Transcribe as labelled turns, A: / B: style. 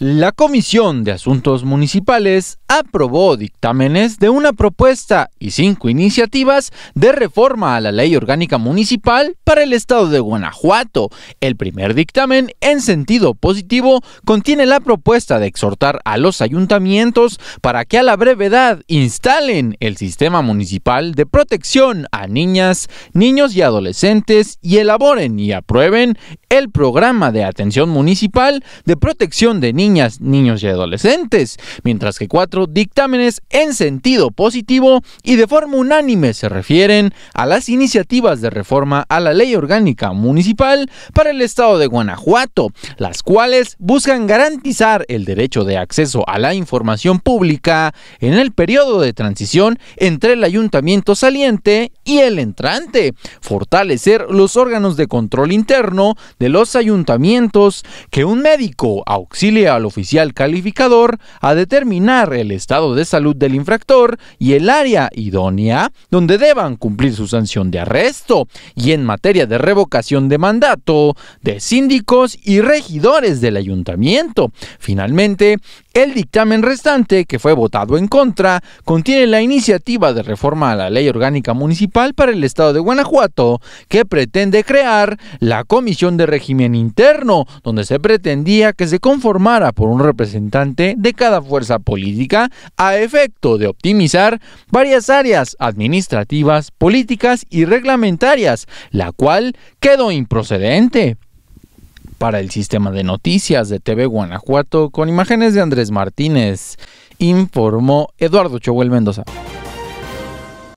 A: La Comisión de Asuntos Municipales aprobó dictámenes de una propuesta y cinco iniciativas de reforma a la Ley Orgánica Municipal para el Estado de Guanajuato. El primer dictamen, en sentido positivo, contiene la propuesta de exhortar a los ayuntamientos para que a la brevedad instalen el sistema municipal de protección a niñas, niños y adolescentes y elaboren y aprueben el programa de atención municipal de protección de niños niñas, niños y adolescentes, mientras que cuatro dictámenes en sentido positivo y de forma unánime se refieren a las iniciativas de reforma a la ley orgánica municipal para el estado de Guanajuato, las cuales buscan garantizar el derecho de acceso a la información pública en el periodo de transición entre el ayuntamiento saliente y el entrante, fortalecer los órganos de control interno de los ayuntamientos, que un médico auxiliar oficial calificador a determinar el estado de salud del infractor y el área idónea donde deban cumplir su sanción de arresto y en materia de revocación de mandato de síndicos y regidores del ayuntamiento. Finalmente, el dictamen restante, que fue votado en contra, contiene la iniciativa de reforma a la Ley Orgánica Municipal para el Estado de Guanajuato, que pretende crear la Comisión de Régimen Interno, donde se pretendía que se conformara por un representante de cada fuerza política a efecto de optimizar varias áreas administrativas, políticas y reglamentarias, la cual quedó improcedente. Para el sistema de noticias de TV Guanajuato, con imágenes de Andrés Martínez, informó Eduardo Chohuel Mendoza.